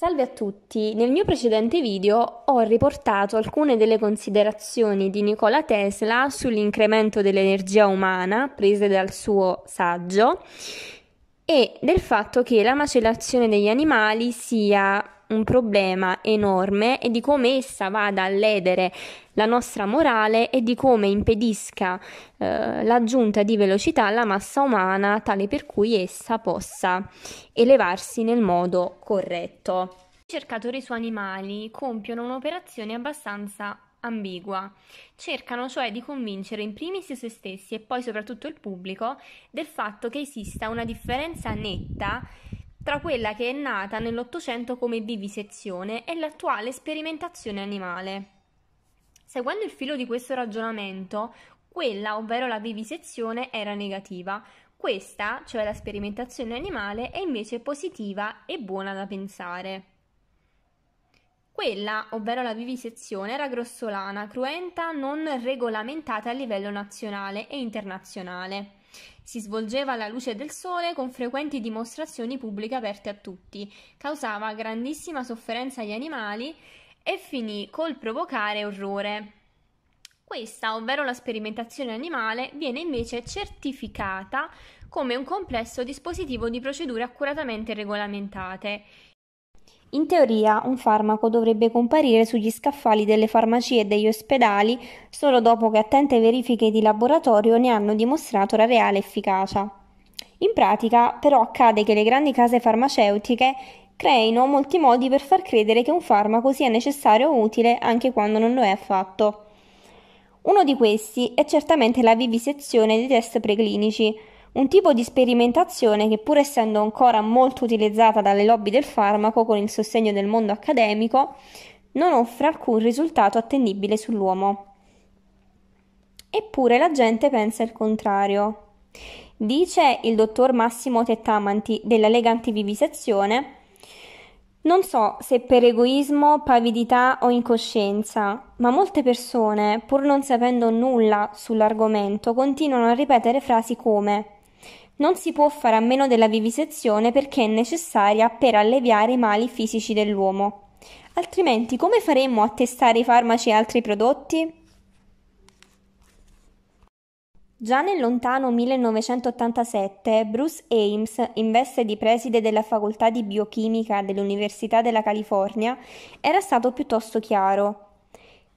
Salve a tutti! Nel mio precedente video ho riportato alcune delle considerazioni di Nikola Tesla sull'incremento dell'energia umana prese dal suo saggio e del fatto che la macellazione degli animali sia un problema enorme e di come essa vada a ledere la nostra morale e di come impedisca eh, l'aggiunta di velocità alla massa umana tale per cui essa possa elevarsi nel modo corretto. I ricercatori su animali compiono un'operazione abbastanza ambigua. Cercano cioè di convincere in primis se stessi e poi soprattutto il pubblico del fatto che esista una differenza netta tra quella che è nata nell'Ottocento come vivisezione e l'attuale sperimentazione animale. Seguendo il filo di questo ragionamento, quella, ovvero la vivisezione, era negativa, questa, cioè la sperimentazione animale, è invece positiva e buona da pensare. Quella, ovvero la vivisezione, era grossolana, cruenta, non regolamentata a livello nazionale e internazionale. Si svolgeva alla luce del sole con frequenti dimostrazioni pubbliche aperte a tutti, causava grandissima sofferenza agli animali e finì col provocare orrore. Questa, ovvero la sperimentazione animale, viene invece certificata come un complesso dispositivo di procedure accuratamente regolamentate in teoria un farmaco dovrebbe comparire sugli scaffali delle farmacie e degli ospedali solo dopo che attente verifiche di laboratorio ne hanno dimostrato la reale efficacia. In pratica però accade che le grandi case farmaceutiche creino molti modi per far credere che un farmaco sia necessario o utile anche quando non lo è affatto. Uno di questi è certamente la vivisezione dei test preclinici, un tipo di sperimentazione che pur essendo ancora molto utilizzata dalle lobby del farmaco con il sostegno del mondo accademico, non offre alcun risultato attendibile sull'uomo. Eppure la gente pensa il contrario. Dice il dottor Massimo Tettamanti della Lega Antivivisezione, non so se per egoismo, pavidità o incoscienza, ma molte persone, pur non sapendo nulla sull'argomento, continuano a ripetere frasi come non si può fare a meno della vivisezione perché è necessaria per alleviare i mali fisici dell'uomo. Altrimenti come faremmo a testare i farmaci e altri prodotti? Già nel lontano 1987 Bruce Ames, in veste di preside della facoltà di biochimica dell'Università della California, era stato piuttosto chiaro.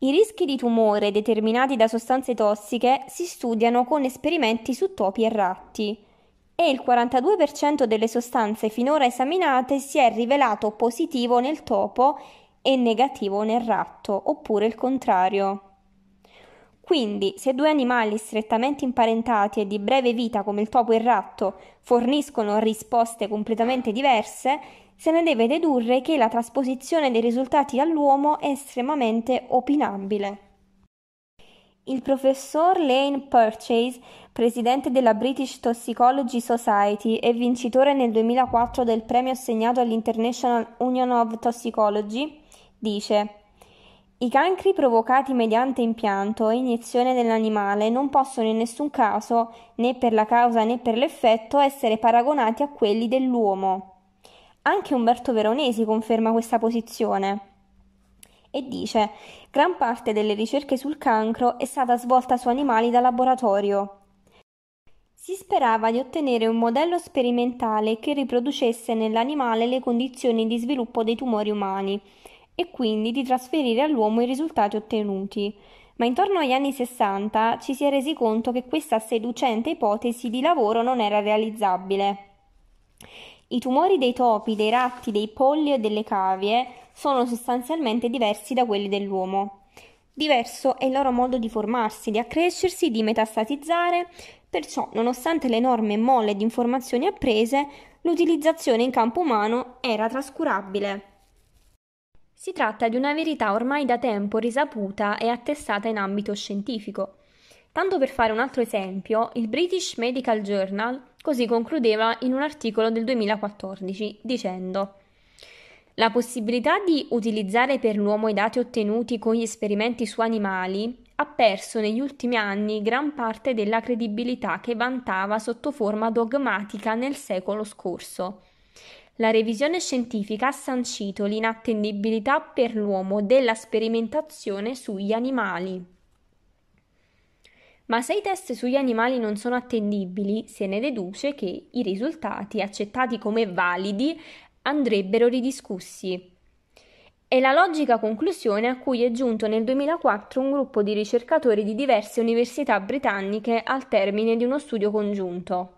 I rischi di tumore determinati da sostanze tossiche si studiano con esperimenti su topi e ratti e il 42% delle sostanze finora esaminate si è rivelato positivo nel topo e negativo nel ratto, oppure il contrario. Quindi, se due animali strettamente imparentati e di breve vita come il topo e il ratto forniscono risposte completamente diverse, se ne deve dedurre che la trasposizione dei risultati all'uomo è estremamente opinabile. Il professor Lane Purchase presidente della British Toxicology Society e vincitore nel 2004 del premio assegnato all'International Union of Toxicology, dice i cancri provocati mediante impianto e iniezione dell'animale non possono in nessun caso, né per la causa né per l'effetto, essere paragonati a quelli dell'uomo. Anche Umberto Veronesi conferma questa posizione. E dice: Gran parte delle ricerche sul cancro è stata svolta su animali da laboratorio. Si sperava di ottenere un modello sperimentale che riproducesse nell'animale le condizioni di sviluppo dei tumori umani e quindi di trasferire all'uomo i risultati ottenuti. Ma intorno agli anni 60 ci si è resi conto che questa seducente ipotesi di lavoro non era realizzabile. I tumori dei topi, dei ratti, dei polli e delle cavie sono sostanzialmente diversi da quelli dell'uomo. Diverso è il loro modo di formarsi, di accrescersi, di metastatizzare Perciò, nonostante l'enorme mole di informazioni apprese, l'utilizzazione in campo umano era trascurabile. Si tratta di una verità ormai da tempo risaputa e attestata in ambito scientifico. Tanto per fare un altro esempio, il British Medical Journal così concludeva in un articolo del 2014 dicendo la possibilità di utilizzare per l'uomo i dati ottenuti con gli esperimenti su animali ha perso negli ultimi anni gran parte della credibilità che vantava sotto forma dogmatica nel secolo scorso. La revisione scientifica ha sancito l'inattendibilità per l'uomo della sperimentazione sugli animali. Ma se i test sugli animali non sono attendibili, se ne deduce che i risultati accettati come validi andrebbero ridiscussi. È la logica conclusione a cui è giunto nel 2004 un gruppo di ricercatori di diverse università britanniche al termine di uno studio congiunto.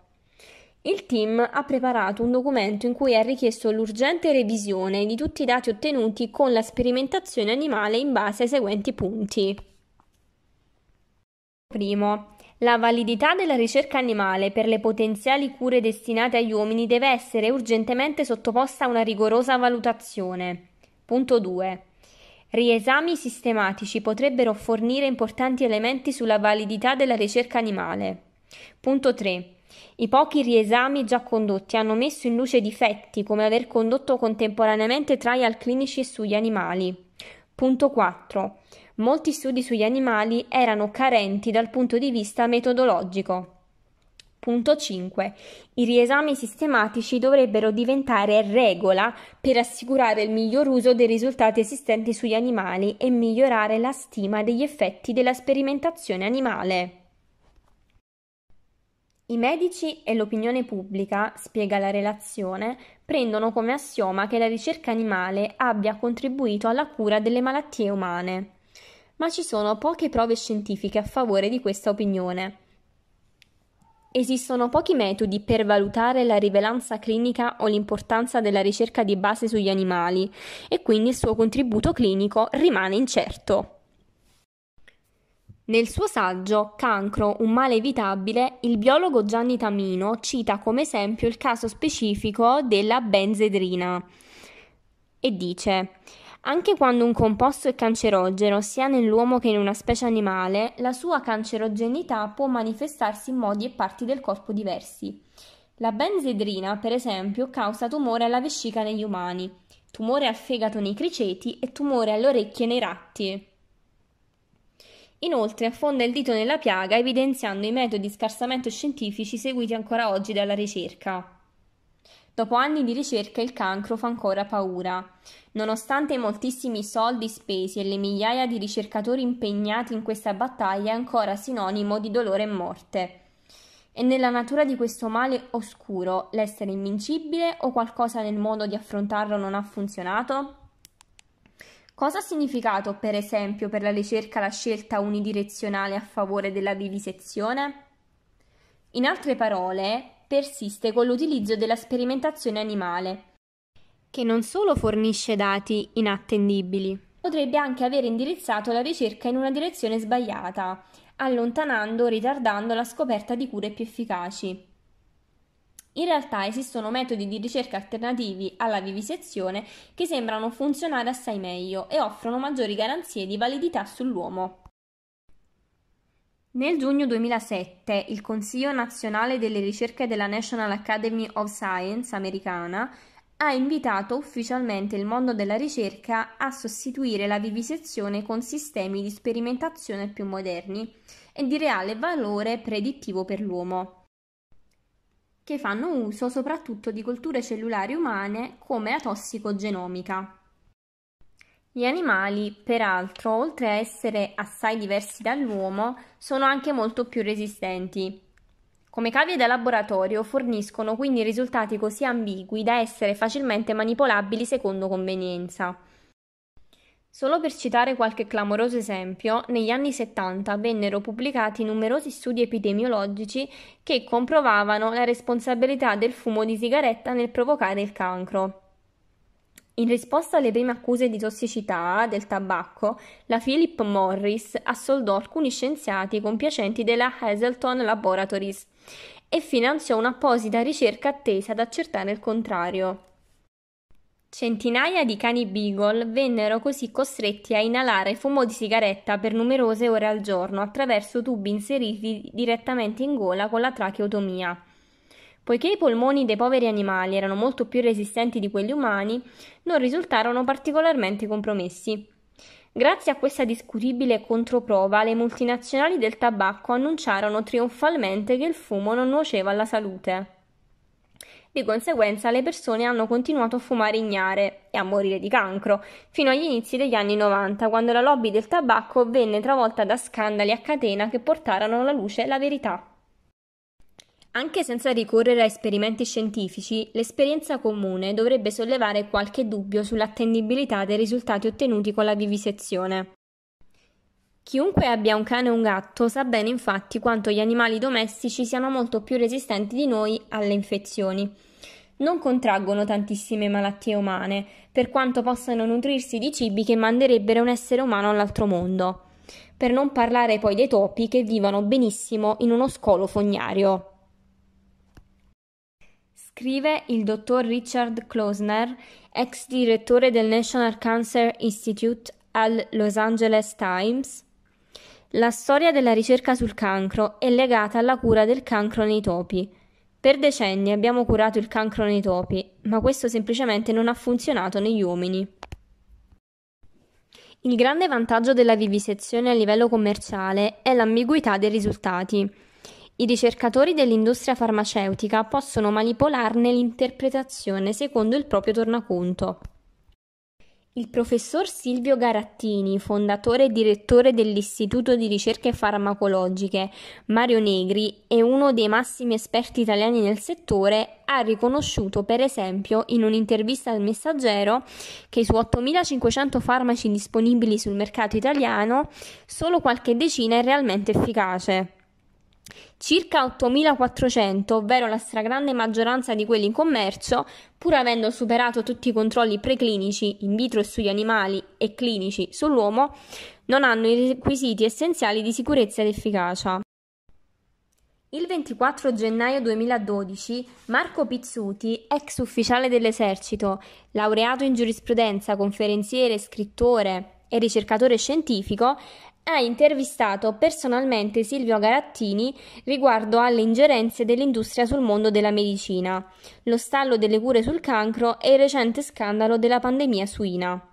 Il team ha preparato un documento in cui ha richiesto l'urgente revisione di tutti i dati ottenuti con la sperimentazione animale in base ai seguenti punti. Primo, la validità della ricerca animale per le potenziali cure destinate agli uomini deve essere urgentemente sottoposta a una rigorosa valutazione. Punto 2. Riesami sistematici potrebbero fornire importanti elementi sulla validità della ricerca animale. Punto 3. I pochi riesami già condotti hanno messo in luce difetti come aver condotto contemporaneamente trial clinici sugli animali. Punto 4. Molti studi sugli animali erano carenti dal punto di vista metodologico. Punto 5. I riesami sistematici dovrebbero diventare regola per assicurare il miglior uso dei risultati esistenti sugli animali e migliorare la stima degli effetti della sperimentazione animale. I medici e l'opinione pubblica, spiega la relazione, prendono come assioma che la ricerca animale abbia contribuito alla cura delle malattie umane. Ma ci sono poche prove scientifiche a favore di questa opinione. Esistono pochi metodi per valutare la rivelanza clinica o l'importanza della ricerca di base sugli animali e quindi il suo contributo clinico rimane incerto. Nel suo saggio Cancro, un male evitabile, il biologo Gianni Tamino cita come esempio il caso specifico della benzedrina e dice anche quando un composto è cancerogeno, sia nell'uomo che in una specie animale, la sua cancerogenità può manifestarsi in modi e parti del corpo diversi. La benzedrina, per esempio, causa tumore alla vescica negli umani, tumore al fegato nei criceti e tumore alle orecchie nei ratti. Inoltre affonda il dito nella piaga evidenziando i metodi scarsamente scientifici seguiti ancora oggi dalla ricerca. Dopo anni di ricerca il cancro fa ancora paura. Nonostante i moltissimi soldi spesi e le migliaia di ricercatori impegnati in questa battaglia è ancora sinonimo di dolore e morte. È nella natura di questo male oscuro l'essere invincibile o qualcosa nel modo di affrontarlo non ha funzionato? Cosa ha significato, per esempio, per la ricerca la scelta unidirezionale a favore della vivisezione? In altre parole, persiste con l'utilizzo della sperimentazione animale, che non solo fornisce dati inattendibili, potrebbe anche aver indirizzato la ricerca in una direzione sbagliata, allontanando o ritardando la scoperta di cure più efficaci. In realtà esistono metodi di ricerca alternativi alla vivisezione che sembrano funzionare assai meglio e offrono maggiori garanzie di validità sull'uomo. Nel giugno 2007 il Consiglio nazionale delle ricerche della National Academy of Science americana ha invitato ufficialmente il mondo della ricerca a sostituire la vivisezione con sistemi di sperimentazione più moderni e di reale valore predittivo per l'uomo, che fanno uso soprattutto di colture cellulari umane come la tossicogenomica. Gli animali, peraltro, oltre a essere assai diversi dall'uomo, sono anche molto più resistenti. Come cavie da laboratorio forniscono quindi risultati così ambigui da essere facilmente manipolabili secondo convenienza. Solo per citare qualche clamoroso esempio, negli anni 70 vennero pubblicati numerosi studi epidemiologici che comprovavano la responsabilità del fumo di sigaretta nel provocare il cancro. In risposta alle prime accuse di tossicità del tabacco, la Philip Morris assoldò alcuni scienziati compiacenti della Hazelton Laboratories e finanziò un'apposita ricerca attesa ad accertare il contrario. Centinaia di cani beagle vennero così costretti a inalare fumo di sigaretta per numerose ore al giorno attraverso tubi inseriti direttamente in gola con la tracheotomia. Poiché i polmoni dei poveri animali erano molto più resistenti di quelli umani, non risultarono particolarmente compromessi. Grazie a questa discutibile controprova, le multinazionali del tabacco annunciarono trionfalmente che il fumo non nuoceva alla salute. Di conseguenza le persone hanno continuato a fumare ignare e a morire di cancro, fino agli inizi degli anni 90, quando la lobby del tabacco venne travolta da scandali a catena che portarono alla luce la verità. Anche senza ricorrere a esperimenti scientifici, l'esperienza comune dovrebbe sollevare qualche dubbio sull'attendibilità dei risultati ottenuti con la vivisezione. Chiunque abbia un cane o un gatto sa bene infatti quanto gli animali domestici siano molto più resistenti di noi alle infezioni. Non contraggono tantissime malattie umane, per quanto possano nutrirsi di cibi che manderebbero un essere umano all'altro mondo. Per non parlare poi dei topi che vivono benissimo in uno scolo fognario scrive il dottor Richard Klosner, ex direttore del National Cancer Institute al Los Angeles Times, la storia della ricerca sul cancro è legata alla cura del cancro nei topi. Per decenni abbiamo curato il cancro nei topi, ma questo semplicemente non ha funzionato negli uomini. Il grande vantaggio della vivisezione a livello commerciale è l'ambiguità dei risultati. I ricercatori dell'industria farmaceutica possono manipolarne l'interpretazione secondo il proprio tornaconto. Il professor Silvio Garattini, fondatore e direttore dell'Istituto di Ricerche Farmacologiche Mario Negri e uno dei massimi esperti italiani nel settore, ha riconosciuto, per esempio, in un'intervista al Messaggero, che su 8.500 farmaci disponibili sul mercato italiano, solo qualche decina è realmente efficace. Circa 8.400, ovvero la stragrande maggioranza di quelli in commercio, pur avendo superato tutti i controlli preclinici in vitro e sugli animali e clinici sull'uomo, non hanno i requisiti essenziali di sicurezza ed efficacia. Il 24 gennaio 2012 Marco Pizzuti, ex ufficiale dell'esercito, laureato in giurisprudenza, conferenziere, scrittore e ricercatore scientifico, ha intervistato personalmente Silvio Garattini riguardo alle ingerenze dell'industria sul mondo della medicina, lo stallo delle cure sul cancro e il recente scandalo della pandemia suina.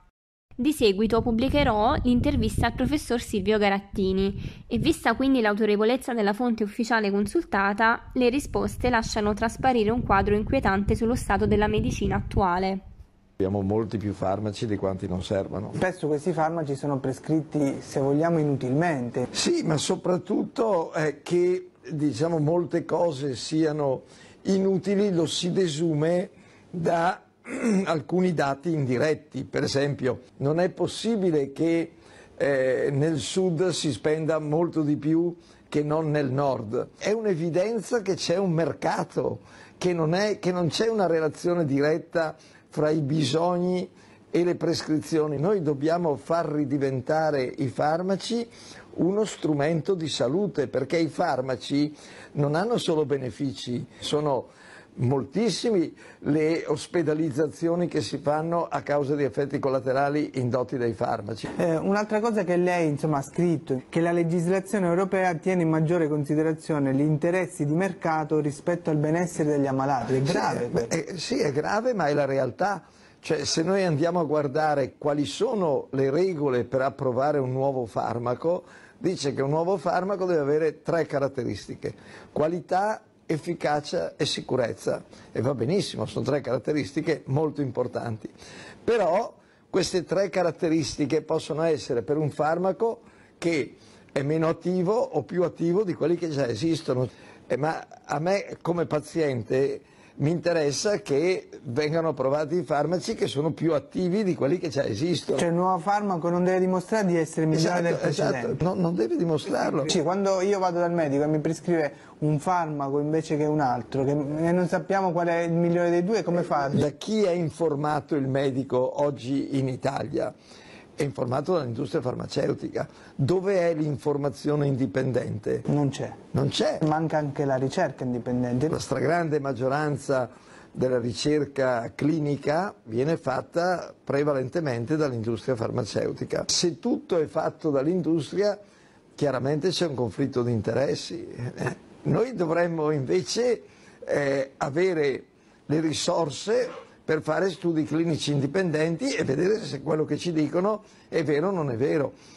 Di seguito pubblicherò l'intervista al professor Silvio Garattini e vista quindi l'autorevolezza della fonte ufficiale consultata, le risposte lasciano trasparire un quadro inquietante sullo stato della medicina attuale. Abbiamo molti più farmaci di quanti non servano. Spesso questi farmaci sono prescritti, se vogliamo, inutilmente. Sì, ma soprattutto eh, che diciamo, molte cose siano inutili lo si desume da alcuni dati indiretti. Per esempio, non è possibile che eh, nel sud si spenda molto di più che non nel nord. È un'evidenza che c'è un mercato che non c'è una relazione diretta fra i bisogni e le prescrizioni. Noi dobbiamo far ridiventare i farmaci uno strumento di salute perché i farmaci non hanno solo benefici, sono moltissime le ospedalizzazioni che si fanno a causa di effetti collaterali indotti dai farmaci. Eh, un'altra cosa che lei insomma, ha scritto, è che la legislazione europea tiene in maggiore considerazione gli interessi di mercato rispetto al benessere degli ammalati. È grave? Eh, sì, eh, sì è grave ma è la realtà. Cioè, se noi andiamo a guardare quali sono le regole per approvare un nuovo farmaco, dice che un nuovo farmaco deve avere tre caratteristiche. Qualità, efficacia e sicurezza. E va benissimo, sono tre caratteristiche molto importanti. Però queste tre caratteristiche possono essere per un farmaco che è meno attivo o più attivo di quelli che già esistono. Eh, ma a me come paziente mi interessa che vengano approvati farmaci che sono più attivi di quelli che già esistono. Cioè il nuovo farmaco non deve dimostrare di essere migliore esatto, del esatto. precedente. Esatto, no, non deve dimostrarlo. Sì, quando io vado dal medico e mi prescrive un farmaco invece che un altro, che non sappiamo qual è il migliore dei due, come eh, farlo? Da chi è informato il medico oggi in Italia? è informato dall'industria farmaceutica. Dove è l'informazione indipendente? Non c'è. Non c'è. Manca anche la ricerca indipendente. La stragrande maggioranza della ricerca clinica viene fatta prevalentemente dall'industria farmaceutica. Se tutto è fatto dall'industria, chiaramente c'è un conflitto di interessi. Eh, noi dovremmo invece eh, avere le risorse per fare studi clinici indipendenti e vedere se quello che ci dicono è vero o non è vero.